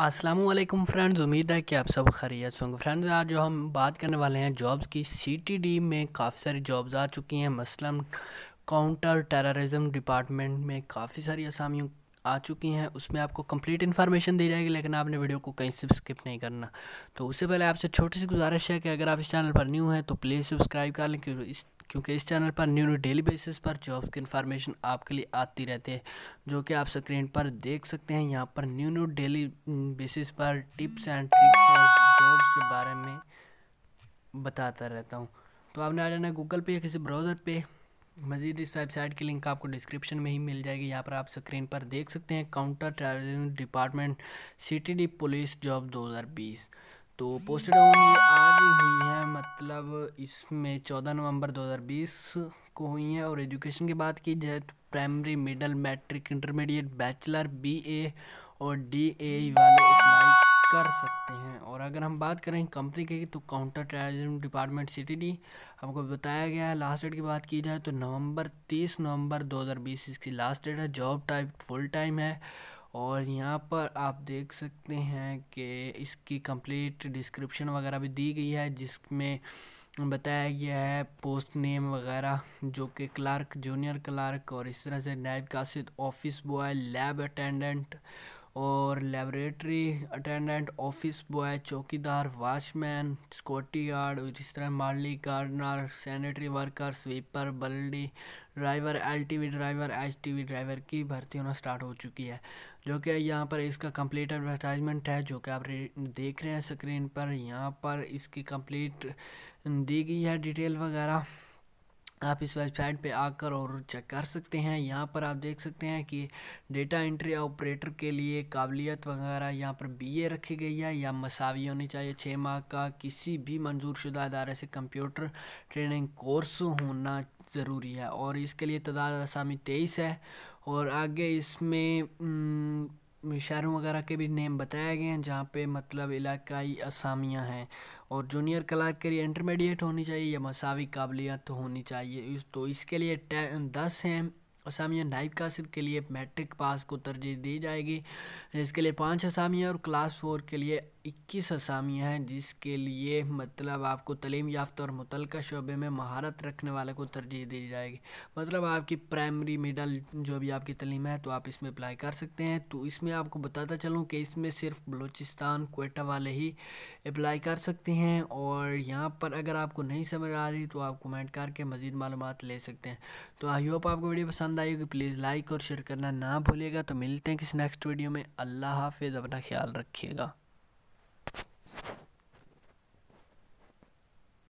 Aslam friends उम्मीद है कि आप सब खैरियत होंगे फ्रेंड्स आज जो हम बात करने वाले हैं जॉब्स की सीटीडी में काफ़ी सारी जॉब्स आ चुकी हैं मसलन काउंटर टेररिज्म डिपार्टमेंट में काफ़ी सारी असामियों आ चुकी हैं उसमें आपको कंप्लीट इन्फॉर्मेशन दी जाएगी लेकिन आपने वीडियो को कहीं से स्किप नहीं करना तो उससे पहले आपसे छोटी सी गुजारिश है कि अगर आप इस चैनल पर न्यू हैं तो प्लीज़ सब्सक्राइब कर लें क्योंकि इस क्योंकि इस चैनल पर न्यू न्यू डेली बेसिस पर जॉब्स की इन्फॉर्मेशन आपके लिए आती रहती है जो कि आप स्क्रीन पर देख सकते हैं यहाँ पर न्यू न्यू डेली बेसिस पर टिप्स एंड ट्रिक्स और जॉब्स के बारे में बताता रहता हूँ तो आपने आ जाना है गूगल पे या किसी ब्राउज़र पे मजीद इस वेबसाइट की लिंक आपको डिस्क्रिप्शन में ही मिल जाएगी यहाँ पर आप स्क्रीन पर देख सकते हैं counter terrorism department C police job 2020 तो पोस्टेड ऑन ये आज ही हुई है मतलब इसमें 14 नवंबर 2020 को हुई है और एजुकेशन की बात की जाए तो primary middle matric intermediate bachelor BA और डीए वाले अप्लाई कर सकते हैं और अगर हम बात करें कंपनी की तो काउंटर टेररिज्म डिपार्टमेंट सी हमको बताया गया है लास्ट डेट की बात की जाए तो नवंबर तीस नवंबर 2020 इसकी लास्ट डेट है जॉब टाइप फुल टाइम है और यहाँ पर आप देख सकते हैं कि इसकी कंप्लीट डिस्क्रिप्शन वगैरह भी दी गई है जिसमें बताया गया है पोस्ट नेम वगैरह जो कि क्लार्क जूनियर क्लार्क और इस तरह से नायब कासिद ऑफिस बॉय लैब अटेंडेंट और लेबोरेटरी अटेंडेंट ऑफिस बॉय चौकीदार वॉचमैन सिक्योरिटी गार्ड जिस इस तरह माली गार्डनर सैनिटरी वर्कर स्वीपर बल्डी driver LTV driver HTV driver की भर्ती होना स्टार्ट हो चुकी है जो कि यहाँ पर इसका कंप्लीट एडवर्टाइजमेंट है जो कि आप देख रहे हैं स्क्रीन पर यहाँ पर इसकी कंप्लीट दी गई है डिटेल वगैरह आप इस वेबसाइट पे आकर और चेक कर सकते हैं यहाँ पर आप देख सकते हैं कि डेटा एंट्री ऑपरेटर के लिए काबिलियत वगैरह यहाँ पर बीए रखी गई है या मसावी होनी चाहिए छः माह का किसी भी मंजूरशुदा अदारे से कंप्यूटर ट्रेनिंग कोर्स होना ज़रूरी है और इसके लिए तदाद आसामी तेईस है और आगे इसमें शहरों वगैरह के भी नेम बताए गए हैं जहाँ पे मतलब इलाकाई असामियाँ हैं और जूनियर क्लर्क के लिए इंटरमीडिएट होनी चाहिए या मसावी काबिलियत होनी चाहिए इस तो इसके लिए दस हैं असामिया नाइब कासिद के लिए मैट्रिक पास को तरजीह दी जाएगी इसके लिए पाँच असामिया और क्लास फोर के लिए इक्कीस असामियाँ हैं जिसके लिए मतलब आपको तलीम याफ़्त और मुतल शोबे में महारत रखने वाले को तरजीह दी जाएगी मतलब आपकी प्राइमरी मिडल जो भी आपकी तलीम है तो आप इसमें अप्लाई कर सकते हैं तो इसमें आपको बताता चलूँ कि इसमें सिर्फ बलूचिस्तान कोयटा वाले ही अप्लाई कर सकते हैं और यहाँ पर अगर आपको नहीं समझ आ रही तो आप कमेंट करके मज़ीद मालूम ले सकते हैं तो आई होप आपको वीडियो पसंद आई होगी प्लीज़ लाइक और शेयर करना ना भूलिएगा तो मिलते हैं किसी नेक्स्ट वीडियो में अल्लाह हाफिज़ अपना ख्याल रखिएगा